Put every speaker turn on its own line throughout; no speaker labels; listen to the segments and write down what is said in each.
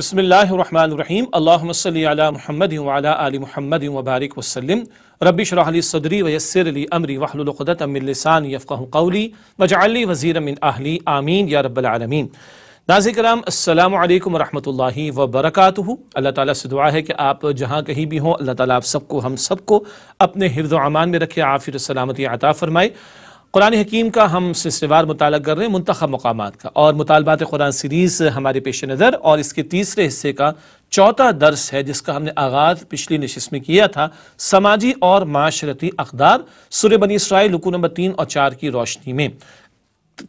बसमीम अल्लाम महमद आल महमद वबारक वसलम रबिशरली सदरी वयसरली अमरी वाहलुलक़दत अमिलसान यफ़क़ली वजाली वज़ी मिन आहली आमीन या रबालमीन नाजिक कराम अल्लाम वरहमल वबरक अल्लाह ताली से दुआ है कि आप जहाँ कहीं भी हों अल्लाह ताली आप सबको हम सबको अपने हिरद अमान में रखे आफिर सलामती आता फ़रमाए कुरान हकीम का हम सिलसिलेवार मुताल कर रहे हैं मंतखब मकाम का और मुतालबात कुरान सीरीज़ हमारे पेश नज़र और इसके तीसरे हिस्से का चौथा दर्स है जिसका हमने आगाज पिछली नशस्त में किया था समाजी और माशरती अकदार सुर बनी इसराइल रुकू नंबर तीन और चार की रोशनी में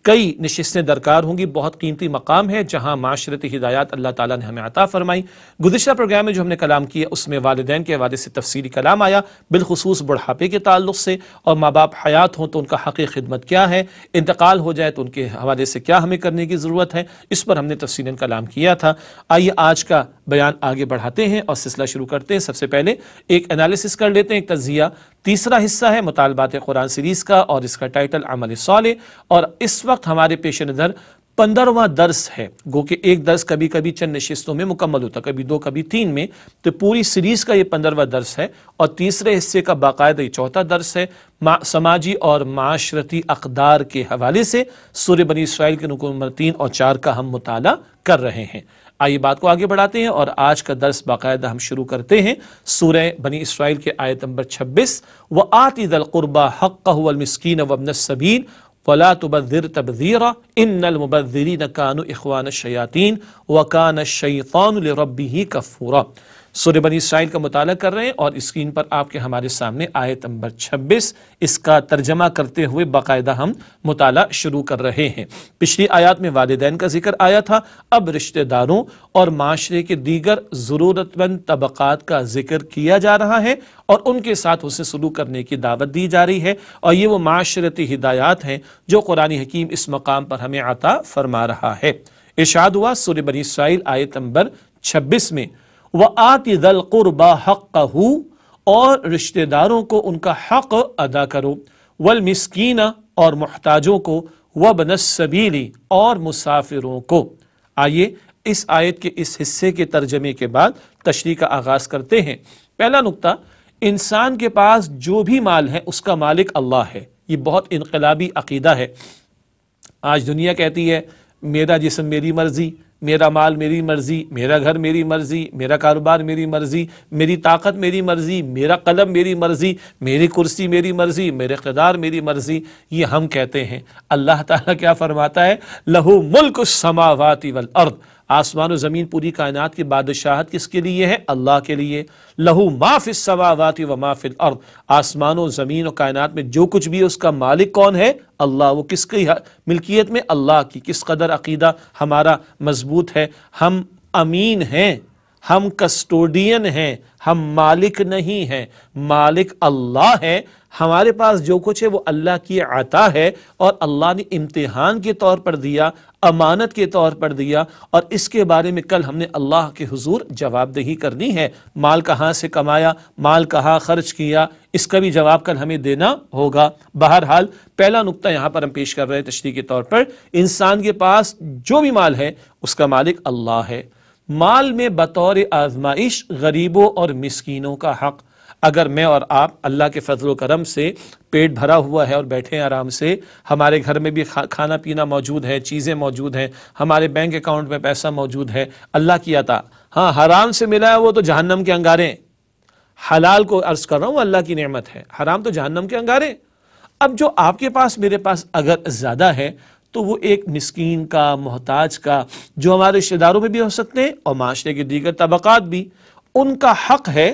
कई नशस्तें दरकार होंगी बहुत कीमती मकाम है जहाँ माशरती हिदायत अल्लाह ताला ने हमें अता फरमाई गुजशत प्रोग्राम में जो हमने कलाम किया उसमें वालदेन के हवाले से तफसीली कलाम आया बिलखसूस बुढ़ापे के ताल्लुक से और माँ बाप हयात हों तो उनका हक़ खिदमत क्या है इंतकाल हो जाए तो उनके हवाले से क्या हमें करने की ज़रूरत है इस पर हमने तफसीला कलाम किया था आइए आज का बयान आगे बढ़ाते हैं और सिलसिला शुरू करते हैं सबसे पहले एक एनालिसिस कर लेते हैं एक तजिया तीसरा हिस्सा है मुतालबात कुरान सीरीज़ का और इसका टाइटल अमल सौल और इस वक्त हमारे पेश नज़र पंद्रहवा दर्स है गो के एक दर्स कभी कभी चंद नशिस्तों में मुकम्मल होता कभी दो कभी तीन में तो पूरी सीरीज़ का ये पंद्रवा दर्स है और तीसरे हिस्से का बाकायदा ये चौथा दर्स है समाजी और माशरती अकदार के हवाले से सूर्य बनी इसराइल के नुकमर तीन और चार का हम मुताला कर रहे हैं आइए बात को आगे बढ़ाते हैं और आज का दर्स बाकायदा हम शुरू करते हैं सूरह बनी इसराइल के आयत नंबर 26 व आती दल कुरबा हक मिसकीन वबन सबीन वला तबदर तबदीरा इन न कान इखवान शयातीन व कान शैतान रबी ही कफूरा सूर्य बनी इसराइल का मुताल कर रहे हैं और स्क्रीन पर आपके हमारे सामने आयत नंबर 26 इसका तर्जमा करते हुए बाकायदा हम मुताल शुरू कर रहे हैं पिछली आयात में वालदेन का जिक्र आया था अब रिश्तेदारों और माशरे के दीगर ज़रूरतमंद तबक़ात का जिक्र किया जा रहा है और उनके साथ उसे शुरू करने की दावत दी जा रही है और ये वो माशरती हिदायत हैं जो कुरानी हकीम इस मकाम पर हमें आता फरमा रहा है इर्शाद हुआ सूर्य बनी इसराइल आयत नंबर छब्बीस में व आतिदल कुरबा हक हो और रिश्तेदारों को उनका हक अदा करो वल मिसकीन और मोहताजों को व बनसबीली और मुसाफिरों को आइए इस आयत के इस हिस्से के तर्जमे के बाद तशरी का आगाज़ करते हैं पहला नुकता इंसान के पास जो भी माल है उसका मालिक अल्लाह है ये बहुत इनकलाबी अकीदा है आज दुनिया कहती है मेरा जिसम मेरी मर्जी मेरा माल मेरी मर्ज़ी मेरा घर मेरी मर्ज़ी मेरा कारोबार मेरी मर्ज़ी मेरी ताकत मेरी मर्ज़ी मेरा कलम मेरी मर्ज़ी मेरी कुर्सी मेरी मर्ज़ी मेरे कदार मेरी मर्ज़ी ये हम कहते हैं अल्लाह ताला क्या फ़रमाता है लहू मुल्क समावाती वल अर्द आसमान और ज़मीन पूरी कायनात की बादशाहत किसके लिए है अल्लाह के लिए लहू माफ़ सवावात व माफिल और आसमान और ज़मीन और कायनात में जो कुछ भी है उसका मालिक कौन है अल्लाह वो किसकी मिल्कियत में अल्लाह की किस कदर अकीदा हमारा मजबूत है हम अमीन हैं हम कस्टोडियन हैं हम मालिक नहीं हैं मालिक अल्लाह है हमारे पास जो कुछ है वो अल्लाह की आता है और अल्लाह ने इम्तिहान के तौर पर दिया अमानत के तौर पर दिया और इसके बारे में कल हमने अल्लाह के हुजूर जवाबदेही करनी है माल कहाँ से कमाया माल कहाँ खर्च किया इसका भी जवाब कल हमें देना होगा बहरहाल पहला नुकता यहाँ पर हम पेश कर रहे हैं तशरी के तौर पर इंसान के पास जो भी माल है उसका मालिक अल्लाह है माल में बतौर आजमाइश गरीबों और मिसकिनों का हक़ अगर मैं और आप अल्लाह के फजल करम से पेट भरा हुआ है और बैठे हैं आराम से हमारे घर में भी खा, खाना पीना मौजूद है चीज़ें मौजूद हैं हमारे बैंक अकाउंट में पैसा मौजूद है अल्लाह की अता हाँ हराम से मिला है वो तो जहन्नम के अंगारे हलाल को अर्ज कर रहा हूँ अल्लाह की नेमत है हराम तो जहन्नम के अंगारे अब जो आपके पास मेरे पास अगर ज़्यादा है तो वो एक मस्किन का मोहताज का जो हमारे रिश्तेदारों में भी हो सकते हैं और माशरे के दीगर तबक़ात भी उनका हक है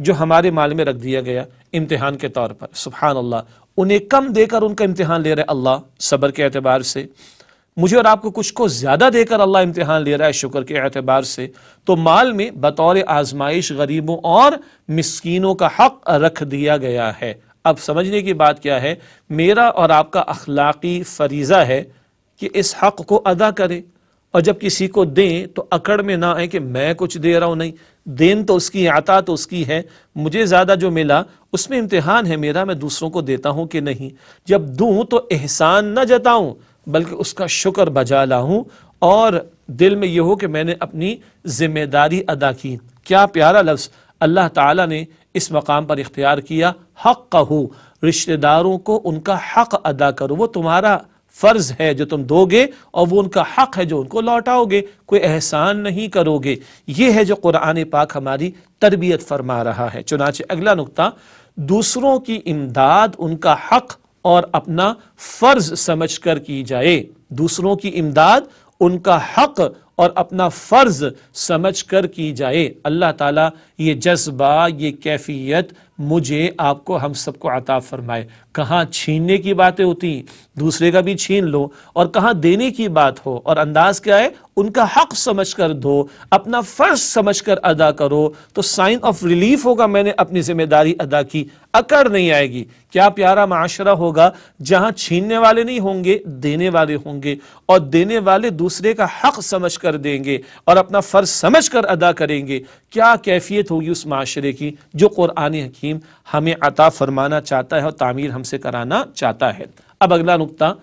जो हमारे माल में रख दिया गया इम्तिहान के तौर पर सुबहान अल्लाह उन्हें कम देकर उनका इम्तहान ले रहा है अल्लाह सबर के एतबार से मुझे और आपको कुछ को ज़्यादा देकर अल्लाह इम्तहान ले रहा है शुक्र के एतबार से तो माल में बतौर आजमाइश गरीबों और मस्किनों का हक रख दिया गया है अब समझने की बात क्या है मेरा और आपका अखलाकी फरीज़ा है कि इस हक को अदा करें और जब किसी को दें तो अकड़ में ना आए कि मैं कुछ दे रहा हूँ नहीं देन तो उसकी आता तो उसकी है मुझे ज़्यादा जो मिला उसमें इम्तिहान है मेरा मैं दूसरों को देता हूँ कि नहीं जब दूँ तो एहसान ना जताऊँ बल्कि उसका शुक्र बजा लाऊँ और दिल में यह हो कि मैंने अपनी जिम्मेदारी अदा की क्या प्यारा लफ्ज़ अल्लाह ताला ने इस मकाम पर इख्तियार किया हक कहू रिश्तेदारों को उनका हक अदा करो वो तुम्हारा फ़र्ज है जो तुम दोगे और वो उनका हक है जो उनको लौटाओगे कोई एहसान नहीं करोगे ये है जो कुरान पाक हमारी तरबियत फरमा रहा है चुनाचे अगला नुकता दूसरों की इमदाद उनका हक और अपना फ़र्ज समझ कर की जाए दूसरों की इमदाद उनका हक और अपना फ़र्ज समझ कर की जाए अल्लाह ताला ये जज्बा ये कैफियत मुझे आपको हम सबको अता फरमाए कहाँ छीनने की बातें होती दूसरे का भी छीन लो और कहाँ देने की बात हो और अंदाज क्या है उनका हक समझ कर दो अपना फर्ज समझ कर अदा करो तो साइन ऑफ रिलीफ होगा मैंने अपनी जिम्मेदारी अदा की अकड़ नहीं आएगी क्या प्यारा माशरा होगा जहां छीनने वाले नहीं होंगे देने वाले होंगे और देने वाले दूसरे का हक समझ कर देंगे और अपना फर्ज समझ कर अदा करेंगे क्या कैफियत होगी उस माशरे की जो क़ुरानी हकी हकीम हमें अता फरमाना चाहता है और तामीर हमसे कराना चाहता है अब अगला नुकता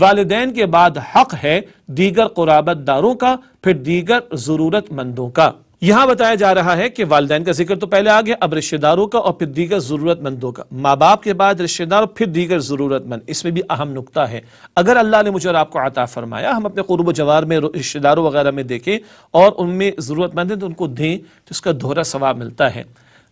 वालदेन के बाद हक है दीगर कुराबत दारों का फिर दीगर ज़रूरतमंदों का यहां बताया जा रहा है कि वालदेन का जिक्र तो पहले आ गया अब रिश्तेदारों का और फिर दीगर ज़रूरतमंदों का माँ बाप के बाद रिश्तेदार फिर दीगर ज़रूरतमंद इसमें भी अहम नुकता है अगर अल्लाह ने मुझे और आपको आता फरमाया हम अपने गुरूब जवार में रिश्तेदारों वगैरह में देखें और उनमें ज़रूरतमंद है तो उनको दें तो उसका दोहरा सवाब मिलता है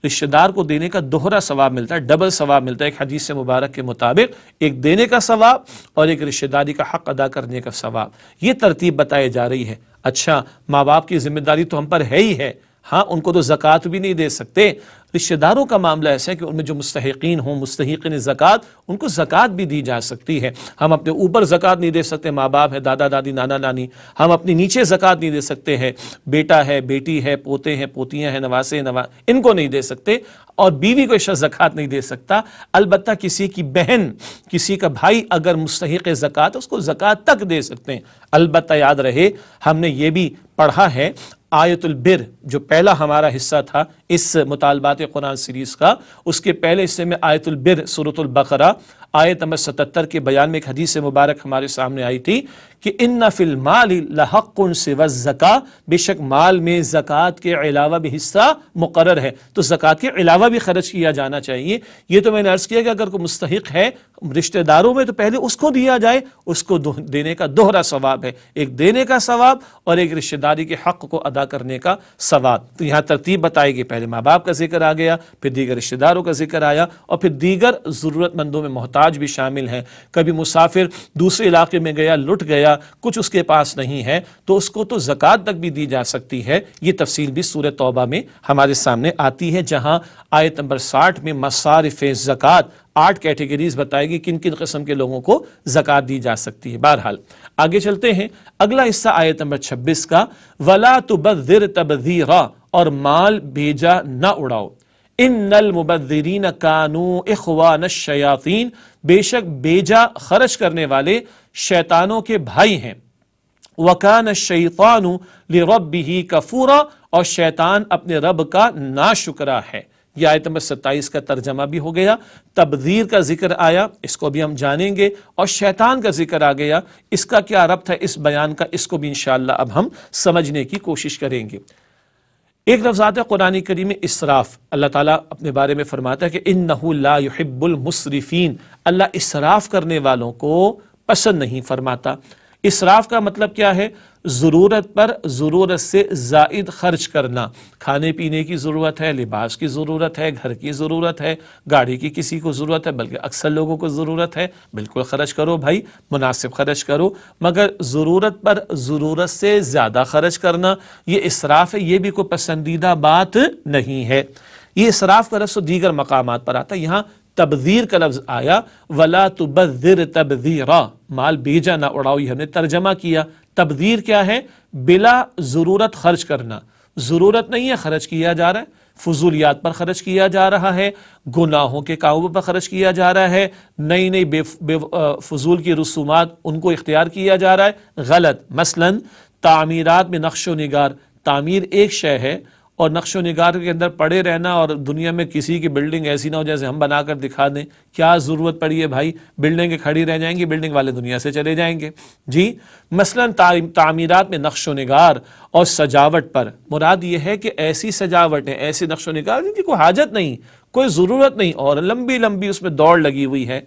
रिश्तेदार को देने का दोहरा सवाब मिलता है डबल सवाब मिलता है एक हदीस से मुबारक के मुताबिक एक देने का सवाब और एक रिश्तेदारी का हक अदा करने का सवाब ये तरतीब बताई जा रही है अच्छा माँ बाप की जिम्मेदारी तो हम पर है ही है हाँ उनको तो जक़ात भी नहीं दे सकते रिश्तेदारों का मामला ऐसा है कि उनमें जो मुस्तकिन हों मुस्तकिन जक़ात उनको ज़क़ात भी दी जा सकती है हम अपने ऊपर ज़क़ात नहीं दे सकते माँ बाप है दादा दादी नाना नानी हम अपने नीचे ज़क़ात नहीं दे सकते हैं बेटा है बेटी है पोते हैं पोतियाँ हैं नवासे नवा इनको नहीं दे सकते और बीवी को शख्स ज़क़ात नहीं दे सकता अलबत् किसी की बहन किसी का भाई अगर मुस्तक ज़क़़त उसको ज़क़ात तक दे सकते हैं अलबत् याद रहे हमने ये भी पढ़ा है आयतुल बिर जो पहला हमारा हिस्सा था इस मुतालबात कुरान सीरीज़ का उसके पहले हिस्से में आयतुल बिर सूरतुल बकरा आयत नंबर सतहत्तर के बयान में एक हदीस मुबारक हमारे सामने आई थी कि इन नफिल माल लहक से बेशक माल में जक़ात के अलावा भी हिस्सा मुकर है तो जक़ात के अलावा भी खर्च किया जाना चाहिए ये तो मैंने अर्ज़ किया कि अगर कोई मुस्तक है रिश्तेदारों में तो पहले उसको दिया जाए उसको देने का दोहरा सवाब है एक देने का सवाब और एक रिश्तेदारी के हक़ को अदा करने का सवाब तो यहाँ तरतीब बताई गई पहले माँ बाप का जिक्र आ गया फिर दीगर रिश्तेदारों का जिक्र आया और फिर दीगर ज़रूरतमंदों में मोहताज मोहताज भी शामिल हैं कभी मुसाफिर दूसरे इलाके में गया लुट गया कुछ उसके पास नहीं है तो उसको तो ज़क़़त तक भी दी जा सकती है ये तफसील भी सूर्य तौबा में हमारे सामने आती है जहाँ आयत नंबर साठ में मसारफ़ ज़क़़त आठ कैटेगरीज बताएगी किन किन किस्म के लोगों को जक़ात दी जा सकती है बहरहाल आगे चलते हैं अगला हिस्सा आयत नंबर छब्बीस का वला तो बदिर तबदीरा और माल भेजा ना उड़ाओ इन्नल नल कानू इखवान शयातीन बेशक बेजा खर्च करने वाले शैतानों के भाई हैं वकान शैतानु रब ही कफूरा और शैतान अपने रब का नाशुकरा है यह आयत नंबर सत्ताईस का तर्जमा भी हो गया तबदीर का जिक्र आया इसको भी हम जानेंगे और शैतान का जिक्र आ गया इसका क्या रब्त है इस बयान का इसको भी इन अब हम समझने की कोशिश करेंगे एक आता है कुरानी करीम इसराफ अल्लाह ताला अपने बारे में फरमाता है कि इन नहुल्लाबुलमसरफ़ीन अल्लाह इसराफ करने वालों को पसंद नहीं फरमाता इसराफ का मतलब क्या है ज़रूरत पर ज़रूरत से जायद खर्च करना खाने पीने की ज़रूरत है लिबास की ज़रूरत है घर की ज़रूरत है गाड़ी की किसी को ज़रूरत है बल्कि अक्सर लोगों को ज़रूरत है बिल्कुल खर्च करो भाई मुनासिब खर्च करो मगर ज़रूरत पर ज़रूरत से ज़्यादा खर्च करना ये इसराफ है ये भी कोई पसंदीदा बात नहीं है ये इसराफ का रफ्स दीगर मकाम पर आता है यहाँ तबदीर का लफ्ज आया वला तुबजिर तबदीरा माल बेजा ना उड़ाओ यह हमने तर्जमा किया तबदीर क्या है बिला ज़रूरत खर्च करना ज़रूरत नहीं है खर्च किया जा रहा है फजूलियात पर खर्च किया जा रहा है गुनाहों के काबू पर खर्च किया जा रहा है नई नई बे फजूल की रसूमात उनको इख्तियार किया जा रहा है गलत मसलन तामीरत में नक्शो नगार तामीर एक शय है और नक्श नगार के अंदर पड़े रहना और दुनिया में किसी की बिल्डिंग ऐसी ना हो जैसे हम बनाकर दिखा दें क्या ज़रूरत पड़ी है भाई बिल्डिंग खड़ी रह जाएंगी बिल्डिंग वाले दुनिया से चले जाएंगे जी मसला तामीरत में नक्श नगार और सजावट पर मुराद ये है कि ऐसी सजावट है ऐसे नक्श नगार जिनकी कोई हाजत नहीं कोई ज़रूरत नहीं और लंबी लंबी उसमें दौड़ लगी हुई है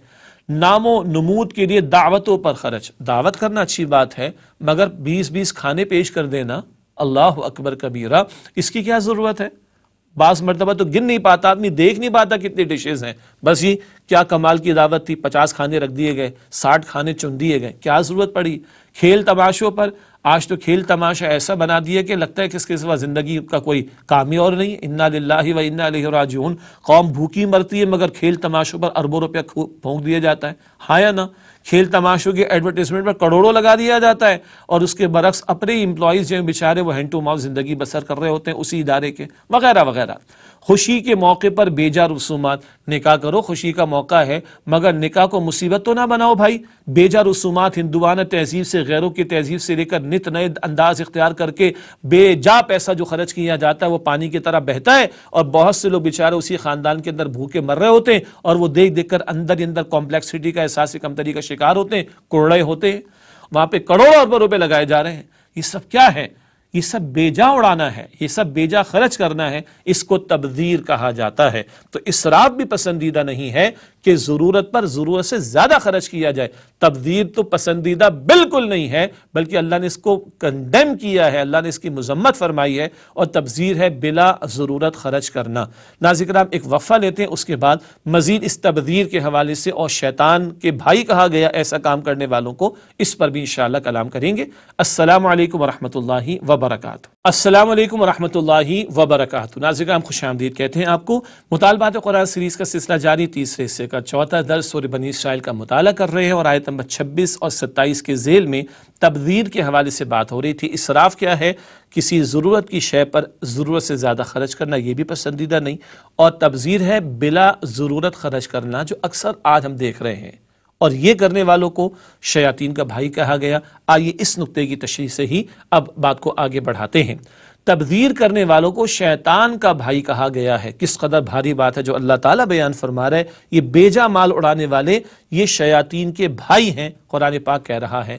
नामो नमूद के लिए दावतों पर खर्च दावत करना अच्छी बात है मगर बीस बीस खाने पेश कर देना अल्लाह अकबर कबीरा इसकी क्या ज़रूरत है बास मरतबा तो गिन नहीं पाता आदमी देख नहीं पाता कितनी डिशेज़ हैं बस ये क्या कमाल की दावत थी पचास खाने रख दिए गए साठ खाने चुन दिए गए क्या ज़रूरत पड़ी खेल तमाशों पर आज तो खेल तमाशा ऐसा बना दिया कि लगता है किसके सिवा ज़िंदगी का कोई काम ही और नहीं इन्ना लाला व इन्ना राजून कौम भूखी मरती है मगर खेल तमाशों पर अरबों रुपया फूक दिया जाता है हाँ या ना खेल तमाशों की एडवर्टीजमेंट पर करोड़ों लगा दिया जाता है और उसके बरक्स अपने ही जो हैं बेचारे वो हैंड टू माउथ ज़िंदगी बसर कर रहे होते हैं उसी इदारे के वगैरह वगैरह खुशी के मौके पर बेजा रसूमात निका करो खुशी का मौका है मगर निकाह को मुसीबत तो ना बनाओ भाई बेजा रसूमात हिंदुआना तहजीब से गैरों की तहजीब से लेकर नित नए अंदाज इख्तियार करके बेजा पैसा जो खर्च किया जाता है वो पानी की तरह बहता है और बहुत से लोग बेचारे उसी खानदान के अंदर भूखे मर रहे होते हैं और वो देख देख कर अंदर ही अंदर कॉम्प्लेक्सिटी का एहसास कमतरी का शिकार होते हैं कोड़े होते हैं वहां पर करोड़ों अरबों रुपए लगाए जा रहे हैं ये सब क्या है ये सब बेजा उड़ाना है ये सब बेजा खर्च करना है इसको तबदीर कहा जाता है तो इसराब भी पसंदीदा नहीं है कि ज़रूरत पर ज़रूरत से ज़्यादा खर्च किया जाए तबदीर तो पसंदीदा बिल्कुल नहीं है बल्कि अल्लाह ने इसको कंडेम किया है अल्लाह ने इसकी मजम्मत फरमाई है और तबजीर है बिला ज़रूरत खर्च करना नाजिक आप एक वफ़ा लेते हैं उसके बाद मज़ीद इस तबदीर के हवाले से और शैतान के भाई कहा गया ऐसा काम करने वालों को इस पर भी इन कलाम करेंगे असलकम वरहमल वरक असलम वरहि वबरक नाजिक हम खुश आमदीद कहते हैं आपको मुतालबात कुरान सीरीज़ का सिलसिला जारी तीसरे हिस्से का चौथा दर्ज सूर बनी इसराइल का मुताला कर रहे हैं और आयत नंबर छब्बीस और सत्ताईस के जेल में तबदील के हवाले से बात हो रही थी इसराफ क्या है किसी ज़रूरत की शय पर ज़रूरत से ज़्यादा खर्च करना यह भी पसंदीदा नहीं और तबजीर है बिला ज़रूरत खर्च करना जो अक्सर आज हम देख रहे हैं और ये करने वालों को शयातीन का भाई कहा गया आइए इस नुकते की तशरी से ही अब बात को आगे बढ़ाते हैं तबदीर करने वालों को शैतान का भाई कहा गया है किस कदर भारी बात है जो अल्लाह ताला बयान फरमा रहा है ये बेजा माल उड़ाने वाले ये शयातीन के भाई हैं कुरान पाक कह रहा है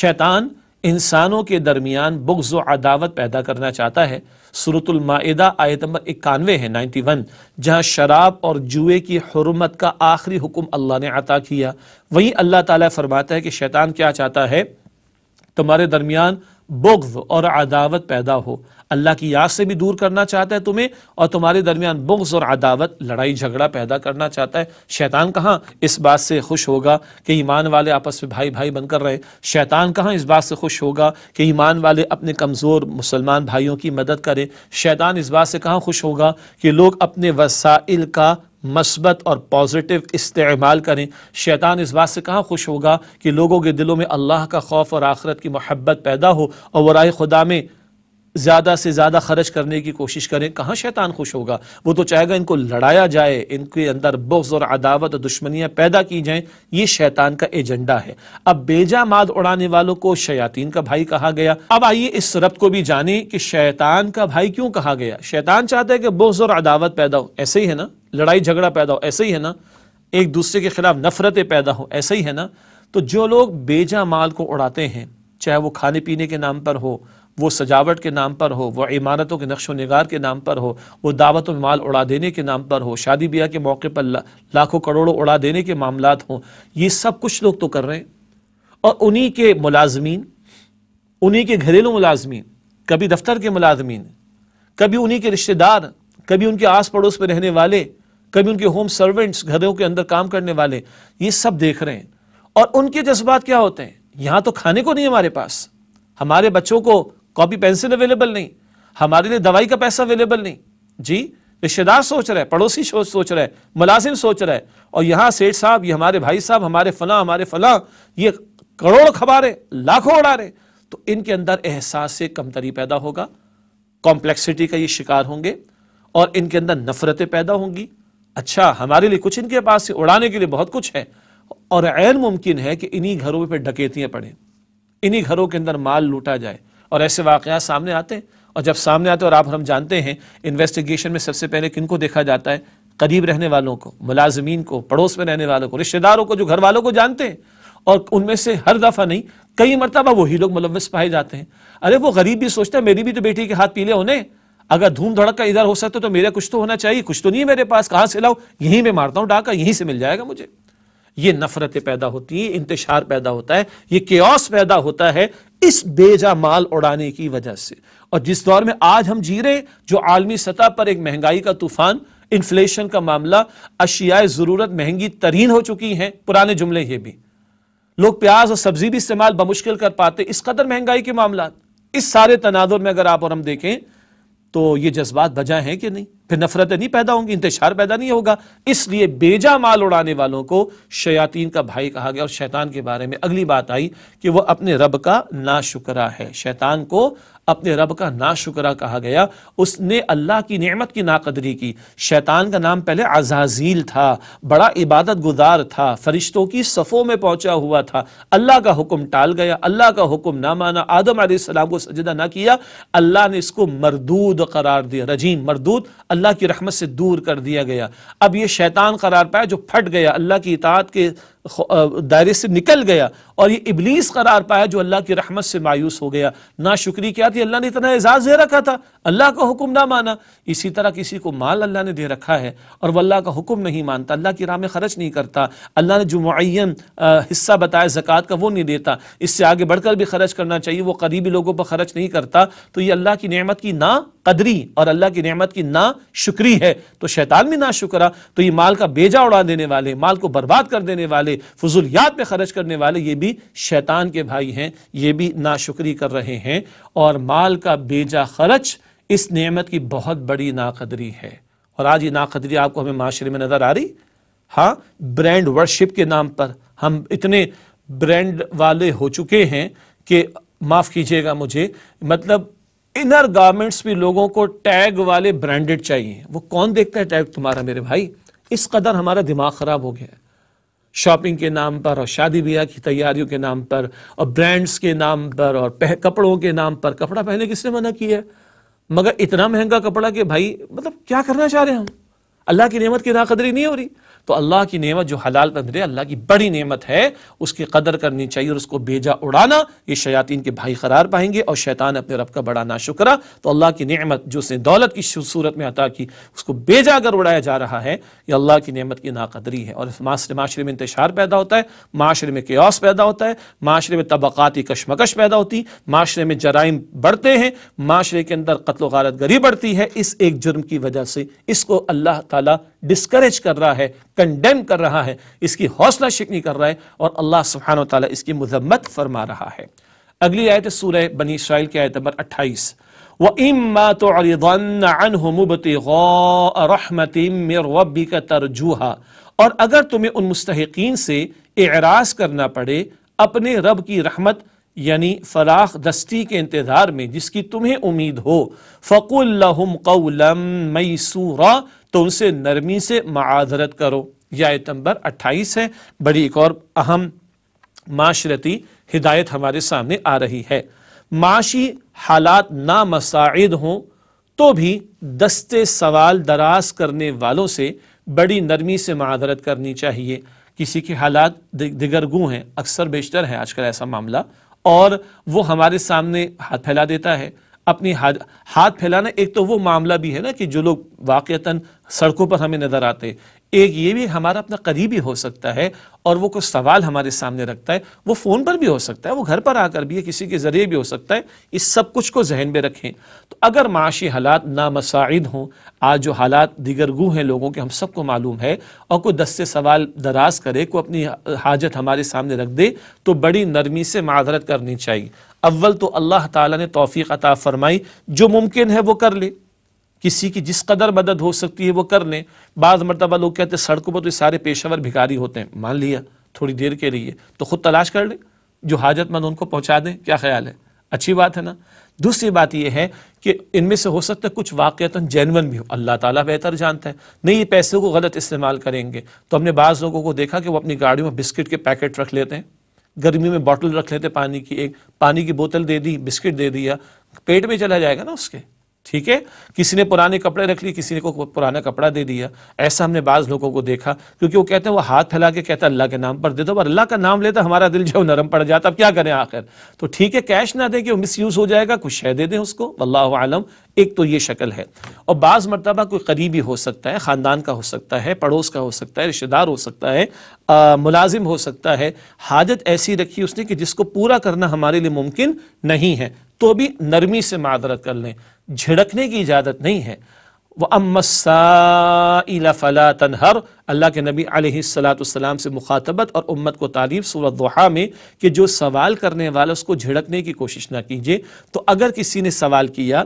शैतान इंसानों के दरमियान बुग्ज़ अदावत पैदा करना चाहता है सूरतुल आयत नंबर इक्यानवे है नाइन्टी वन जहां शराब और जुए की हरमत का आखिरी हुक्म अल्लाह ने अता किया वहीं अल्लाह ताला फरमाता है कि शैतान क्या चाहता है तुम्हारे दरमियान बुग्ज और अदावत पैदा हो अल्लाह की याद से भी दूर करना चाहता है तुम्हें और तुम्हारे दरमियान बुग्ज और अदावत लड़ाई झगड़ा पैदा करना चाहता है शैतान कहाँ इस बात से खुश होगा कि ईमान वाले आपस में भाई भाई बनकर रहे शैतान कहाँ इस बात से खुश होगा कि ईमान वाले अपने कमज़ोर मुसलमान भाइयों की मदद करें शैतान इस बात से कहाँ खुश होगा कि लोग अपने वसाइल का मस्बत और पॉजिटिव इस्तेमाल करें शैतान इस बात से कहाँ खुश होगा कि लोगों के दिलों में अल्लाह का खौफ और आखरत की मोहब्बत पैदा हो और वराय खुदा में ज़्यादा से ज़्यादा खर्च करने की कोशिश करें कहाँ शैतान खुश होगा वो तो चाहेगा इनको लड़ाया जाए इनके अंदर बुग्ज और अदावत और दुश्मनियाँ पैदा की जाए ये शैतान का एजेंडा है अब बेजा माद उड़ाने वालों को शयातीन का भाई कहा गया अब आइए इस रब को भी जाने कि शैतान का भाई क्यों कहा गया शैतान चाहता है कि बुग्ज और अदावत पैदा हो ऐसे ही है ना लड़ाई झगड़ा पैदा हो ऐसे ही है ना एक दूसरे के खिलाफ नफरतें पैदा हो ऐसे ही है ना तो जो लोग बेजा माल को उड़ाते हैं चाहे वो खाने पीने के नाम पर हो वो सजावट के नाम पर हो वह इमारतों के नक्शो नगार के नाम पर हो वो दावत माल उड़ा देने के नाम पर हो शादी ब्याह के मौके पर ला, लाखों करोड़ों उड़ा देने के मामला हों ये सब कुछ लोग तो कर रहे हैं और उन्हीं के मुलाजमीन उन्हीं के घरेलू मुलाजमीन कभी दफ्तर के मुलाजमीन कभी उन्हीं के रिश्तेदार कभी उनके आस पड़ोस में रहने वाले कभी उनके होम सर्वेंट्स घरों के अंदर काम करने वाले ये सब देख रहे हैं और उनके जज्बात क्या होते हैं यहाँ तो खाने को नहीं हमारे पास हमारे बच्चों को कॉपी पेंसिल अवेलेबल नहीं हमारे लिए दवाई का पैसा अवेलेबल नहीं जी रिश्तेदार सोच रहे पड़ोसी सोच सोच रहे मुलाजिम सोच रहे और यहाँ सेठ साहब ये हमारे भाई साहब हमारे फला हमारे फला ये करोड़ खबा रहे लाखों उड़ा रहे तो इनके अंदर एहसास से कमतरी पैदा होगा कॉम्प्लेक्सिटी का ये शिकार होंगे और इनके अंदर नफरतें पैदा होंगी अच्छा हमारे लिए कुछ इनके पास से उड़ाने के लिए बहुत कुछ है और ऐन मुमकिन है कि इन्हीं घरों पर डकेतियां पड़ें इन्हीं घरों के अंदर माल लूटा जाए और ऐसे वाक़ात सामने आते हैं और जब सामने आते और आप हम जानते हैं इन्वेस्टिगेशन में सबसे पहले किन को देखा जाता है करीब रहने वालों को मुलाजमीन को पड़ोस में रहने वालों को रिश्तेदारों को जो घर वालों को जानते हैं और उनमें से हर दफ़ा नहीं कई मरतबा वही लोग मुलवस पाए जाते हैं अरे वो गरीब भी सोचता है मेरी भी तो बेटी के हाथ पीले होने अगर धूम धड़क का इधर हो सकता तो मेरा कुछ तो होना चाहिए कुछ तो नहीं है मेरे पास कहाँ से लाओ यहीं में मारता हूँ डाका यहीं से मिल जाएगा मुझे ये नफरतें पैदा होती है इंतशार पैदा होता है ये के पैदा होता है इस बेजा माल उड़ाने की वजह से और जिस दौर में आज हम जी रहे जो आलमी सतह पर एक महंगाई का तूफान इन्फ्लेशन का मामला अशियाए ज़रूरत महंगी तरीन हो चुकी हैं पुराने जुमले ये भी लोग प्याज और सब्जी भी इस्तेमाल बमुश्किल कर पाते इस कदर महंगाई के मामला इस सारे तनादुर में अगर आप और हम देखें तो ये जज्बात बजा है कि नहीं फिर नफरतें नहीं पैदा होंगी इंतजार पैदा नहीं होगा इसलिए बेजा माल उड़ाने वालों को शयातीन का भाई कहा गया और शैतान के बारे में अगली बात आई कि वह अपने रब का शुक्रा है शैतान को अपने रब का ना शुक्रा कहा गया उसने अल्लाह की नमत की नाकदरी की शैतान का नाम पहले अजाजील था बड़ा इबादत गुजार था फरिश्तों की सफ़ों में पहुँचा हुआ था अल्लाह का हुक्म टाल गया अल्लाह का हुक्म ना माना आदम आसमाम को सजदा ना किया अल्लाह ने इसको मरदूद करार दिया रजीम मरदूद अल्लाह की रहमत से दूर कर दिया गया अब ये शैतान करार पाया जो फट गया अल्लाह की इतात के दायरे से निकल गया और ये इबलीस करार पाया जो अल्लाह की रहमत से मायूस हो गया ना शुक्री क्या थी अल्लाह ने इतना एजाज़ दे रखा था अल्लाह का हुक्म ना माना इसी तरह किसी को माल अल्लाह ने दे रखा है और वह अल्लाह का हुक्म नहीं मानता अल्लाह की राह में खर्च नहीं करता अल्लाह ने जो मुन हिस्सा बताया जक़ात का वो नहीं देता इससे आगे बढ़कर भी खर्च करना चाहिए वो करीबी लोगों पर खर्च नहीं करता तो ये अल्लाह की नमत की ना कदरी और अल्लाह की नमत की ना शुक्री है तो शैतान भी ना शुक्रा तो ये माल का बेजा उड़ा देने वाले माल को बर्बाद कर देने वाले वाले फजूलियात में खर्च करने वाले ये भी शैतान के भाई हैं ये भी नाशुक्री कर रहे हैं और माल का बेजा खर्च इस नियमत की बहुत बड़ी नाकदरी है और आज ये नाकदरी आपको हमें माशरे में नज़र आ रही हाँ ब्रांड वर्शिप के नाम पर हम इतने ब्रांड वाले हो चुके हैं कि माफ़ कीजिएगा मुझे मतलब इनर गारमेंट्स भी लोगों को टैग वाले ब्रांडेड चाहिए वो कौन देखता है टैग तुम्हारा मेरे भाई इस कदर हमारा दिमाग ख़राब हो गया है शॉपिंग के नाम पर और शादी ब्याह की तैयारियों के नाम पर और ब्रांड्स के नाम पर और पह, कपड़ों के नाम पर कपड़ा पहने किसने मना किया है मगर इतना महंगा कपड़ा कि भाई मतलब क्या करना चाह रहे हैं हम अल्लाह की नेमत की नाकदरी नहीं हो रही तो अल्लाह की नेमत जो हलाल बंद रहे अल्लाह की बड़ी नेमत है उसकी कदर करनी चाहिए और उसको बेजा उड़ाना ये शयातीन के भाई करार पाएंगे और शैतान अपने रब का बड़ा ना शुक्रा तो अल्लाह की नेमत जो उसने दौलत की सूरत में अता की उसको बेजा अगर उड़ाया जा रहा है ये अल्लाह की नेमत की नाकदरी है और माशरे में इंतशार पैदा होता है माशरे में क्यास पैदा होता है माशरे में तबक़ाती कशमकश पैदा होती माशरे में जराइम बढ़ते हैं माशरे के अंदर कत्ल गारत गरी बढ़ती है इस एक जुर्म की वजह से इसको अल्लाह ताला डिस्करेज कर रहा है कंडेम कर रहा है इसकी हौसला शिकनी कर रहा है और अल्लाह सुबहान तला इसकी मजम्मत फरमा रहा है अगली आयत सूर बनी इसराइल की आयत नंबर अट्ठाईस व इम्मा तो रहमती तरजूहा और अगर तुम्हें उन मुस्तकिन से एराज करना पड़े अपने रब की रहमत यानी फराख दस्ती के इंतज़ार में जिसकी तुम्हें उम्मीद हो फकुल्लम लहुम कौलम मैसूरा तो उनसे नरमी से माजरत करो यह आयत नंबर अट्ठाईस है बड़ी एक और अहम माशरती हिदायत हमारे सामने आ रही है माशी हालात नामसाइद हों तो भी दस्ते सवाल दराज करने वालों से बड़ी नरमी से माजरत करनी चाहिए किसी के हालात दिगरगु हैं अक्सर बेशतर है आजकल ऐसा मामला और वो हमारे सामने हाथ फैला देता है अपनी हाथ हाथ फैलाना एक तो वो मामला भी है ना कि जो लोग वाक़ता सड़कों पर हमें नज़र आते एक ये भी हमारा अपना करीबी हो सकता है और वो कुछ सवाल हमारे सामने रखता है वो फ़ोन पर भी हो सकता है वो घर पर आकर भी है किसी के ज़रिए भी हो सकता है इस सब कुछ को जहन में रखें तो अगर माशी हालात नामसाइद हों आज जो हालात दिगर गु हैं लोगों के हम सबको मालूम है और कोई दस से सवाल दराज करे को अपनी हाजत हमारे सामने रख दे तो बड़ी नरमी से माजरत करनी चाहिए अव्वल तो अल्लाह ताला ने तौफीक अता फ़रमाई जो मुमकिन है वो कर ले किसी की जिस कदर मदद हो सकती है वो कर ले बाद मरतबा लोग कहते हैं सड़कों पर तो सारे पेशावर भिखारी होते हैं मान लिया थोड़ी देर के लिए तो ख़ुद तलाश कर ले जो हाजतमंद उनको पहुँचा दें क्या ख्याल है अच्छी बात है ना दूसरी बात यह है कि इनमें से हो सकता है कुछ वाक़ता जैनवन भी हो अल्लाह ताला बेहतर जानता है नहीं ये पैसे को गलत इस्तेमाल करेंगे तो हमने बाज़ लोगों को देखा कि वो अपनी गाड़ियों में बिस्किट के पैकेट रख लेते हैं गर्मी में बॉटल रख लेते पानी की एक पानी की बोतल दे दी बिस्किट दे दिया पेट में चला जाएगा ना उसके ठीक है किसी ने पुराने कपड़े रख लिए किसी ने को पुराना कपड़ा दे दिया ऐसा हमने बाज लोगों को देखा क्योंकि वो कहते हैं वो हाथ फैला के कहता अल्लाह के नाम पर दे दो अल्लाह का नाम लेता हमारा दिल जो नरम पड़ जाता अब क्या करें आखिर तो ठीक है कैश ना दें कि वो मिस यूज़ हो जाएगा कुछ शह दे दें उसको वल्लाह आलम एक तो ये शक्ल है और बाज़ मरतबा कोई करीबी हो सकता है ख़ानदान का हो सकता है पड़ोस का हो सकता है रिश्तेदार हो सकता है मुलाजिम हो सकता है हाजत ऐसी रखी उसने कि जिसको पूरा करना हमारे लिए मुमकिन नहीं है तो भी नरमी से मादरत कर लें झिड़कने की इजाज़त नहीं है वह अम्मसाइला फ़ला तनहर अल्लाह के नबी सलाम से मुखातबत और उम्मत को तारीफ सूरत दुहा में कि जो सवाल करने वाला उसको झिड़कने की कोशिश ना कीजिए तो अगर किसी ने सवाल किया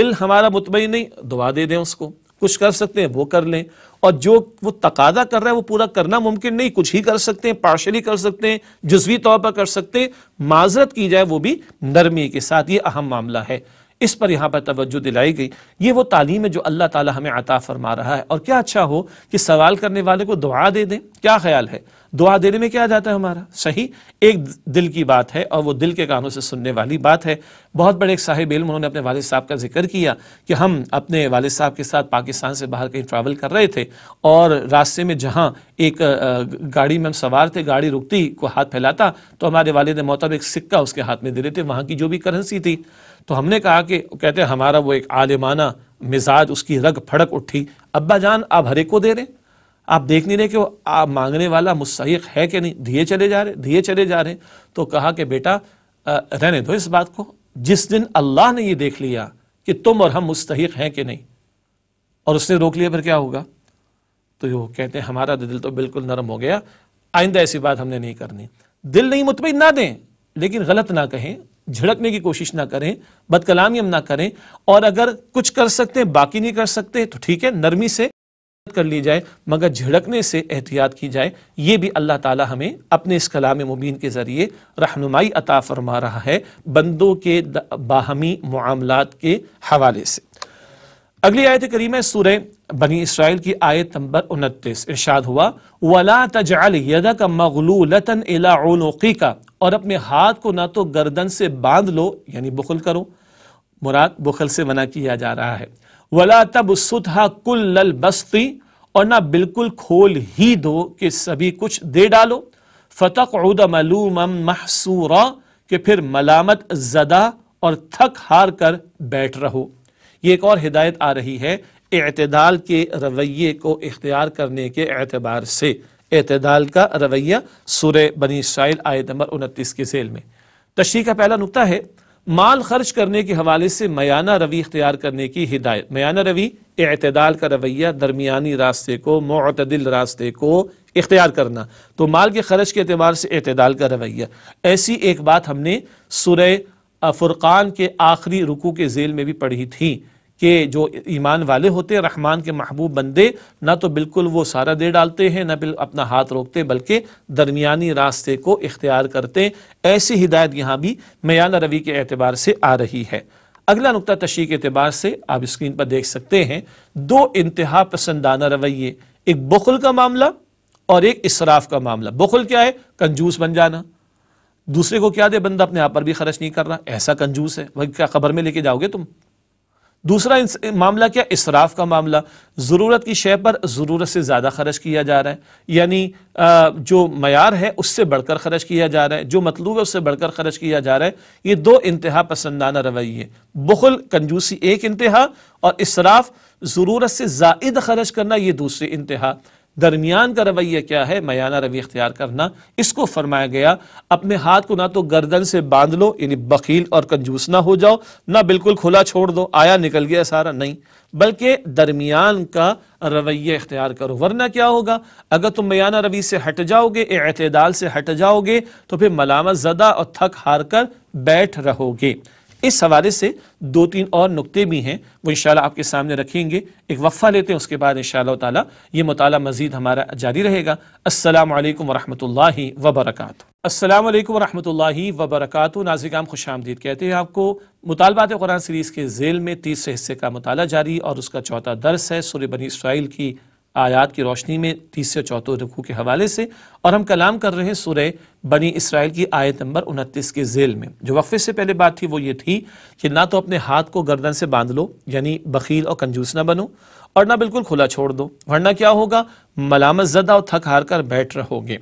दिल हमारा मुतमिन नहीं दुआ दे दें उसको कुछ कर सकते हैं वो कर लें और जो वो तकादा कर रहा है वो पूरा करना मुमकिन नहीं कुछ ही कर सकते हैं पार्शली कर सकते हैं जजवी तौर पर कर सकते हैं माजरत की जाए वो भी नरमी के साथ ये अहम मामला है इस पर यहाँ पर तवज्जो दिलाई गई ये वो तालीम है जो अल्लाह ताला हमें अता फरमा रहा है और क्या अच्छा हो कि सवाल करने वाले को दुआ दे दें क्या ख्याल है दुआ देने में क्या आ जाता है हमारा सही एक दिल की बात है और वो दिल के कानों से सुनने वाली बात है बहुत बड़े एक साहिब इल्म उन्होंने अपने वालद साहब का जिक्र किया कि हम अपने वालद साहब के साथ पाकिस्तान से बाहर कहीं ट्रैवल कर रहे थे और रास्ते में जहाँ एक गाड़ी में हम सवार थे गाड़ी रुकती को हाथ फैलाता तो हमारे वालद मोहतब एक सिक्का उसके हाथ में दे देते वहाँ की जो भी करेंसी थी तो हमने कहा कि कहते हमारा वो एक आलिमाना मिजाज उसकी रग फड़क उठी अब्बा जान आप हरे को दे रहे आप देख नहीं रहे कि वो आप मांगने वाला मुस्तक है कि नहीं दिए चले जा रहे दिए चले जा रहे तो कहा कि बेटा रहने दो इस बात को जिस दिन अल्लाह ने ये देख लिया कि तुम और हम मुस्तक हैं कि नहीं और उसने रोक लिया फिर क्या होगा तो वो कहते हैं हमारा दिल तो बिल्कुल नरम हो गया आइंदा ऐसी बात हमने नहीं करनी दिल नहीं मुतमिन ना दें लेकिन गलत ना कहें झड़कने की कोशिश ना करें बदकलामी हम ना करें और अगर कुछ कर सकते हैं बाकी नहीं कर सकते तो ठीक है नरमी से कर ली जाए मगर झिड़कने से एहतियात की जाए ये भी अल्लाह ताला हमें अपने इस कलाम मुबीन के ज़रिए रहनुमाई अता फरमा रहा है बंदों के बाहमी मामलात के हवाले से अगली आयत करीम है सूर बनी इसराइल की आयत नंबर उनतीस इर्शाद हुआ वला तजाल यदा का मगलूलतन इलाकी का और अपने हाथ को ना तो गर्दन से बांध लो यानी बुखल करो मुराद बुखल से मना किया जा रहा है वला तब सुतहा कुल बस्ती और ना बिल्कुल खोल ही दो कि सभी कुछ दे डालो फतक उद मलूम महसूरा कि फिर मलामत जदा और थक हार कर बैठ रहो ये एक और हिदायत आ रही है एतदाल के रवैये को इख्तियार करने के एतबार से एतदाल का रवैया सुर बनी इसराइल आयत नंबर उनतीस के सेल में तशरी का पहला नुकता है माल खर्च करने के हवाले से मयाना रवि इख्तियार करने की हिदायत मयाना रवि अतदाल का रवैया दरमियानी रास्ते को मतदिल रास्ते को इख्तियार करना तो माल के खर्च के अतबार से अतदाल का रवैया ऐसी एक बात हमने सुरह फुरक़ान के आखिरी रुकू के झेल में भी पढ़ी थी कि जो ईमान वाले होते हैं रहमान के महबूब बंदे ना तो बिल्कुल वो सारा दे डालते हैं ना बिल्कुल अपना हाथ रोकते बल्कि दरमियानी रास्ते को इख्तियार करते ऐसी हिदायत यहाँ भी मैान रवि के एतबार से आ रही है अगला नुकता तशी के अतबार से आप स्क्रीन पर देख सकते हैं दो इंतहा पसंदाना रवैये एक बुखल का मामला और एक इसराफ का मामला बुखल क्या है कंजूस बन जाना दूसरे को क्या दे बंदा अपने आप पर भी खर्च नहीं कर रहा ऐसा कंजूस है वही क्या खबर में लेके जाओगे तुम दूसरा मामला क्या इसराफ का मामला ज़रूरत की शय पर ज़रूरत से ज़्यादा खर्च किया जा रहा है यानी जो मैार है उससे बढ़कर खर्च किया जा रहा है जो मतलूब है उससे बढ़कर खर्च किया जा रहा है ये दो इंतहा पसंदाना रवैये बुखल कंजूसी एक इंतहा और इसराफ ज़रूरत से ज़ायद खर्च करना ये दूसरी इंतहा दरमियान का रवैया क्या है मयाना रवैया इख्तियार करना इसको फरमाया गया अपने हाथ को ना तो गर्दन से बांध लो यानी बकील और कंजूस ना हो जाओ ना बिल्कुल खुला छोड़ दो आया निकल गया सारा नहीं बल्कि दरमियान का रवैया इख्तियार करो वरना क्या होगा अगर तुम मयाना रवि से हट जाओगे अतदाल से हट जाओगे तो फिर मलामत जदा और थक हार कर बैठ रहोगे इस हवाले से दो तीन और नुकते भी हैं वो इन आपके सामने रखेंगे एक वफ़ा लेते हैं उसके बाद इन ताला ये मताल मज़ीद हमारा जारी रहेगा अस्सलाम वालेकुम रहमतुल्लाहि व बरकात अस्सलाम वालेकुम रहमतुल्लाहि व नाजिकाम खुश आमदीद कहते हैं आपको मुतालबात कुरान सीरीज़ के जेल में तीसरे हिस्से का मताल जारी और उसका चौथा दर्स है सुर बनी इसराइल की आयात की रोशनी में तीसरे चौथे रुकू के हवाले से और हम कलाम कर रहे हैं सुरह बनी इसराइल की आयत नंबर उनतीस के जेल में जो वक्फे से पहले बात थी वो ये थी कि ना तो अपने हाथ को गर्दन से बांध लो यानी बकील और कंजूस ना बनो और ना बिल्कुल खुला छोड़ दो वरना क्या होगा मलामत जदा और थक हार कर बैठ रहोगे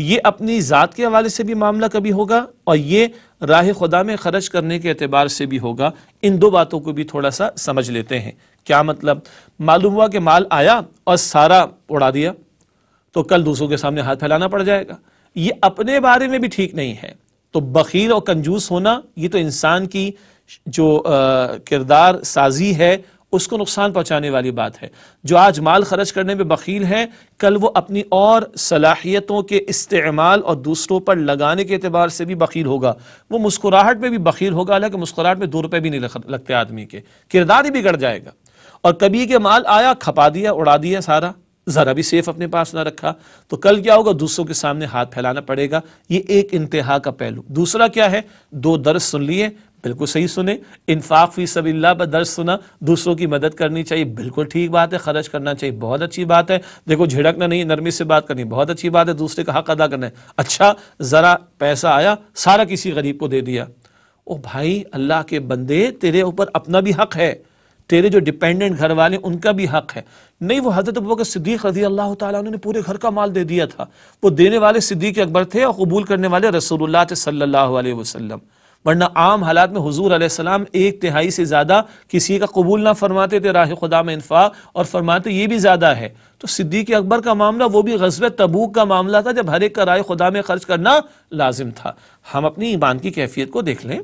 ये अपनी ज़ात के हवाले से भी मामला कभी होगा और ये राह खुदा में खर्च करने के अतबार से भी होगा इन दो बातों को भी थोड़ा सा समझ लेते हैं क्या मतलब मालूम हुआ कि माल आया और सारा उड़ा दिया तो कल दूसरों के सामने हाथ फैलाना पड़ जाएगा ये अपने बारे में भी ठीक नहीं है तो बखील और कंजूस होना ये तो इंसान की जो किरदार साजी है उसको नुकसान पहुंचाने वाली बात है जो आज माल खर्च करने में बखील है कल वो अपनी और सलाहियतों के इस्तेमाल और दूसरों पर लगाने के अतबार से भी बखील होगा वो मुस्कुराहट में भी बखील होगा हालांकि मुस्कुराहट में दो रुपये भी नहीं लगते आदमी के किरदार ही बिगड़ जाएगा और कभी के माल आया खपा दिया उड़ा दिया सारा ज़रा भी सेफ अपने पास ना रखा तो कल क्या होगा दूसरों के सामने हाथ फैलाना पड़ेगा ये एक इंतहा का पहलू दूसरा क्या है दो दर्ज सुन लिए बिल्कुल सही सुने इन्फाक फी सबिल्ला पर दर्ज सुना दूसरों की मदद करनी चाहिए बिल्कुल ठीक बात है खर्च करना चाहिए बहुत अच्छी बात है देखो झिड़कना नहीं नरमी से बात करनी बहुत अच्छी बात है दूसरे का हक अदा करना है अच्छा ज़रा पैसा आया सारा किसी गरीब को दे दिया ओ भाई अल्लाह के बंदे तेरे ऊपर अपना भी हक है तेरे जो डिपेंडेंट घर वाले उनका भी हक है नहीं वो हजरत बकर सिद्दीक रजी अल्लाह ताला पूरे घर का माल दे दिया था वो देने वाले सिद्दीक अकबर थे और कबूल करने वाले रसूलुल्लाह थे सल्लल्लाहु अलैहि वसल्लम वरना आम हालात में हजूर आसमाम एक तिहाई से ज़्यादा किसी का कबूल ना फरमाते थे राह खुदा में इनफाक और फरमाते ये भी ज़्यादा है तो सिद्दीक अकबर का मामला वो भी गजब तबूक का मामला था जब हर एक का राय खुदा में खर्च करना लाजिम था हम अपनी ईमान की कैफियत को देख लें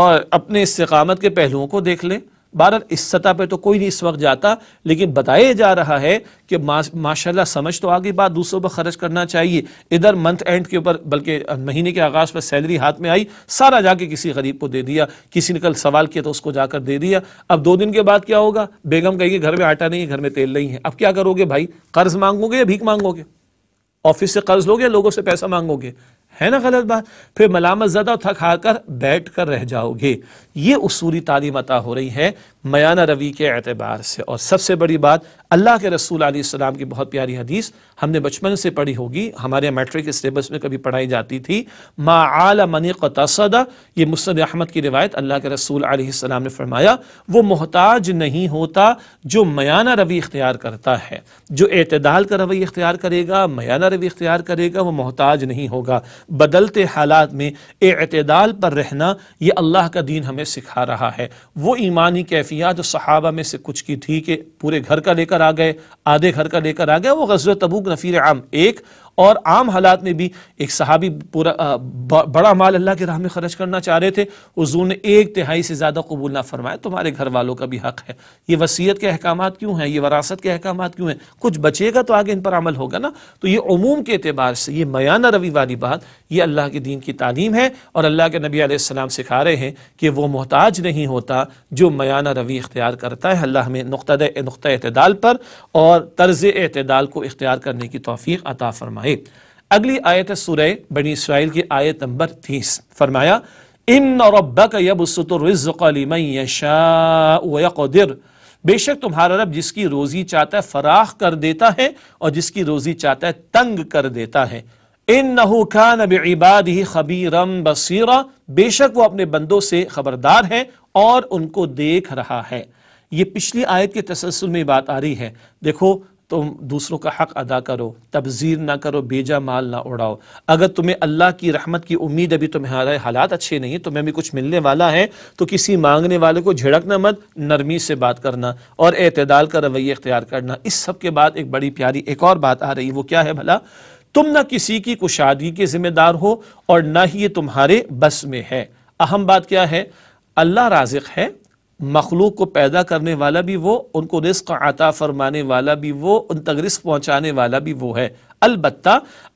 और अपने इस्तकामत के पहलुओं को देख लें बहरहाल इस सतह पर तो कोई नहीं इस वक्त जाता लेकिन बताया जा रहा है कि माशाल्लाह समझ तो आगे बात दूसरों पर खर्च करना चाहिए इधर मंथ एंड के ऊपर बल्कि महीने के आगाज़ पर सैलरी हाथ में आई सारा जाके किसी गरीब को दे दिया किसी ने कल सवाल किया तो उसको जाकर दे दिया अब दो दिन के बाद क्या होगा बेगम कहेगी घर में आटा नहीं है घर में तेल नहीं है अब क्या करोगे भाई कर्ज मांगोगे या भीख मांगोगे ऑफिस से कर्ज लोगे लोगों से पैसा मांगोगे है ना गलत बात फिर मलामत ज़दा और थक हार बैठ कर रह जाओगे ये उसूली तालीम अता हो रही है मयाना रवि के एतबार से और सबसे बड़ी बात अल्लाह के रसूल आसमाम की बहुत प्यारी हदीस हमने बचपन से पढ़ी होगी हमारे मैट्रिक सिलेबस में कभी पढ़ाई जाती थी मा आला मन कसदा ये मुस्द अहमद की रिवायत अल्लाह के रसूल आलम ने फरमाया वो मोहताज नहीं होता जो मयाना रवि इख्तियार करता है जो अतदाल का रवैया इख्तियार करेगा मयाना रवि इख्तियार करेगा वह मोहताज नहीं होगा बदलते हालात में एतदाल पर रहना यह अल्लाह का दीन हमें सिखा रहा है वो ईमानी कैफियात जो सहाबा में से कुछ की थी कि पूरे घर का लेकर लेकर आ गए आधे घर का लेकर आ गए वो गजर तबूक नफ़ीर आम एक और आम हालात में भी एक सहाबी पूरा बड़ा माल अल्लाह के राह में खर्च करना चाह रहे थे हजूर ने एक तिहाई से ज़्यादा कबूल ना फरमाया तुम्हारे घर वालों का भी हक है ये वसीयत के अहकाम क्यों हैं ये वरासत के अहकाम क्यों हैं कुछ बचेगा तो आगे इन पर अमल होगा ना तो ये अमूम के अतबार से ये मयाना रवि वाली बात यह अल्लाह के दीन की तालीम है और अल्लाह के नबी आसमाम सिखा रहे हैं कि वो मोहताज नहीं होता जो मयाना रवि इख्तियार करता है अल्लाह हमें नुक़ नुक़ अतदाल पर और तर्ज अतदाल को इख्तियार करने की तोफ़ी अता फरमाए है अगली आयत सुरह बनी इसराइल की आयत नंबर तीस फरमाया इन रबकदिर बेशक तुम्हारा रब जिसकी रोजी चाहता है फराख कर देता है और जिसकी रोजी चाहता है तंग कर देता है इन खान अब इबाद ही खबीरम बसीरा बेशक वो अपने बंदों से खबरदार है और उनको देख रहा है ये पिछली आयत के तसलसल में बात आ रही है देखो तुम दूसरों का हक अदा करो तबजीर ना करो बेजा माल ना उड़ाओ अगर तुम्हें अल्लाह की रहमत की उम्मीद अभी तुम्हारे हालात अच्छे नहीं तुम्हें भी कुछ मिलने वाला है तो किसी मांगने वाले को झिड़कना मत नरमी से बात करना और अतदाल का रवैया इख्तियार करना इस सब के बाद एक बड़ी प्यारी एक और बात आ रही वो क्या है भला तुम ना किसी की कुशादगी के जिम्मेदार हो और ना ही ये तुम्हारे बस में है अहम बात क्या है अल्लाह राजिक है मखलूक को पैदा करने वाला भी वो उनको रिस्क आता फरमाने वाला भी वो उन तक रिस्क पहुँचाने वाला भी वो है अलबत्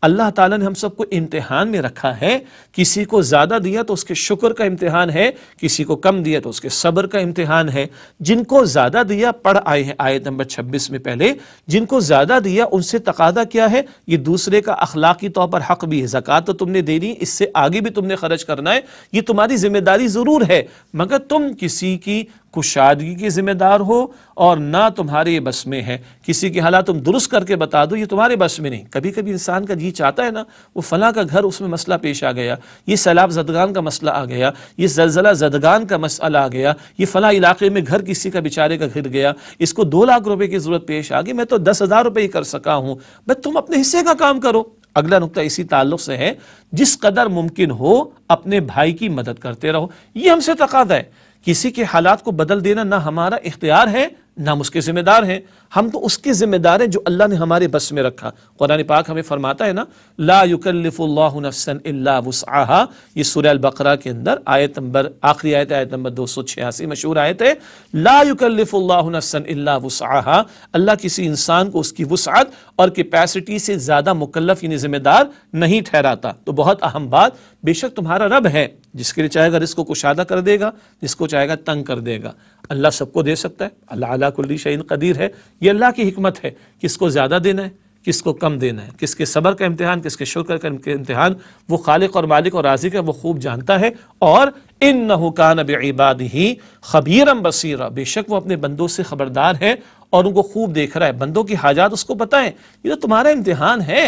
अल्लाह ताला ने हम सबको इम्तिहान में रखा है किसी को ज़्यादा दिया तो उसके शुक्र का इम्तिहान है किसी को कम दिया तो उसके सब्र का इम्तिहान है जिनको ज़्यादा दिया पढ़ आए हैं आयत नंबर 26 में पहले जिनको ज़्यादा दिया उनसे तकादा क्या है ये दूसरे का अखलाकी तौर पर हक भी है जक़ात तो तुमने देनी इससे आगे भी तुमने खर्च करना है ये तुम्हारी जिम्मेदारी ज़रूर है मगर तुम किसी की कुशादगी के जिम्मेदार हो और ना तुम्हारे बस में है किसी के हालात तुम दुरुस्त करके बता दो ये तुम्हारे बस में नहीं कभी कभी इंसान का जी चाहता है ना वो फला का घर उसमें मसला पेश आ गया ये सैलाब जदगान का मसला आ गया ये जलजला जदगान का मसला आ गया ये फला इलाके में घर किसी का बेचारे का घिर गया इसको दो लाख रुपये की ज़रूरत पेश आ गई मैं तो दस हज़ार रुपये ही कर सका हूँ भाई तुम अपने हिस्से का काम करो अगला नुकता इसी ताल्लुक से है जिस कदर मुमकिन हो अपने भाई की मदद करते रहो ये हमसे तकादा है किसी के हालात को बदल देना ना हमारा इख्तियार है ना हम उसके जिम्मेदार हैं हम तो उसके जिम्मेदार हैं जो अल्लाह ने हमारे बस में रखा कुरान पाक हमें फरमाता है ना ला युकल्लफ़ुल्लाफ़सनसा ये सूर्य बकरा के अंदर आयत नंबर आखिरी आयत आयत नंबर दो सौ छियासी मशहूर आयत है ला युकल्लफ़ुल्लाफ़सनसा अल्लाह किसी इंसान को उसकी वसात और कैपेसिटी से ज़्यादा मुकल्लफ यानी जिम्मेदार नहीं ठहराता तो बहुत अहम बात बेशक तुम्हारा रब है जिसके लिए चाहेगा रिस्क को कुशादा कर देगा जिसको चाहेगा तंग कर देगा अल्लाह सबको दे सकता है अल्लाह अला कुल्ली शहीन कदीर है ये अल्लाह की हमत है किसको ज़्यादा देना है किसको कम देना है किसके सबर का इम्तहान किसके शुक्र का इम्तहान वो खालिक और मालिक और राजी का वो खूब जानता है और इन नहुकान इबाद ही खबीरम बसीरा बेशक वो अपने बंदों से खबरदार है और उनको खूब देख रहा है बंदों की हाजात उसको बताएं ये तो तुम्हारा इम्तहान है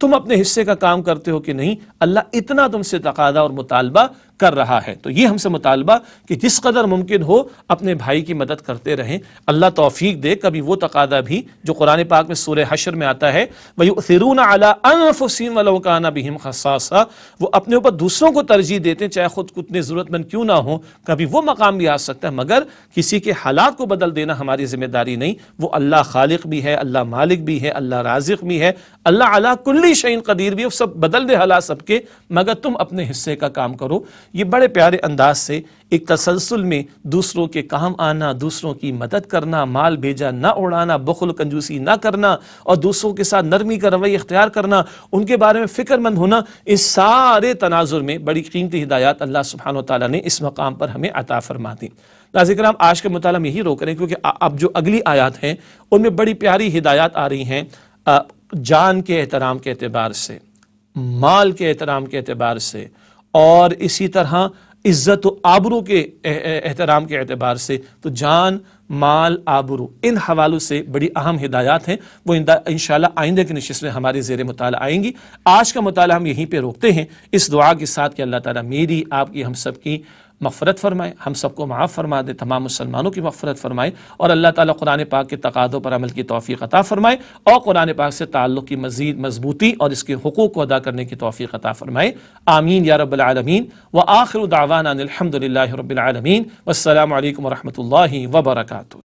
तुम अपने हिस्से का काम करते हो कि नहीं अल्लाह इतना तुमसे तकादा और मुतालबा कर रहा है तो ये हमसे मुतालबा कि जिस कदर मुमकिन हो अपने भाई की मदद करते रहें अल्लाह तोफीक दे कभी वो तकादा भी जो कुरान पाक में सूर हशर में आता है वही फिरून अला अनफसिन वलौकाना बिहिम खसासा वो अपने ऊपर दूसरों को तरजीह देते हैं चाहे खुद कितने ज़रूरतमंद क्यों ना हो कभी वो मकाम भी आ सकता है मगर किसी के हालात को बदल देना हमारी जिम्मेदारी नहीं वो अल्लाह खालिक भी है अल्लाह मालिक भी है अल्लाह राजिक भी है अल्लाह अला कुल्ली शहीन कदीर भी सब बदल दे हालात सबके मगर तुम अपने हिस्से का काम करो ये बड़े प्यारे अंदाज से एक तसलसल में दूसरों के काम आना दूसरों की मदद करना माल भेजा ना उड़ाना बखुल कंजूसी ना करना और दूसरों के साथ नरमी का रवैया इख्तियार करना उनके बारे में फ़िक्रमंद होना इस सारे तनाजुर में बड़ी कीमती हिदायत अल्लाह सुबहान तला ने इस मकाम पर हमें अता फरमा दी नाजिक हम आज का में यही रोक रहे हैं क्योंकि अब जो अगली आयात हैं उनमें बड़ी प्यारी हिदायत आ रही हैं जान के एहतराम के अतबार से माल के एहतराम के अतबार से और इसी तरह इज़्ज़त आबरू के एहतराम के अतबार से तो जान माल आबरू इन हवालों से बड़ी अहम हिदायत हैं वो इन शाला आइंदे की नशस्त में हमारे जेर मताल आएंगी आज का मताल हम यहीं पर रोकते हैं इस दुआ के साथ कि अल्लाह तारा मेरी आपकी हम सब की मफ़रत फरमाए हम सबको माफ़ फरमा दे तमाम मुसलमानों की मफ़रत फरमाए और अल्लाह ताला कुरान पाक के तकादों पर अमल की तोफ़ी अता फरमाए और कुरान पाक से ताल्लुक़ की मजीद मजबूती और इसके हकूक़ को अदा करने की तोफ़ी अता फरमाए आमीन या रबालमीन व आखिर दावाना अलहमदिल्ला रबालमीन वालकम वबरकू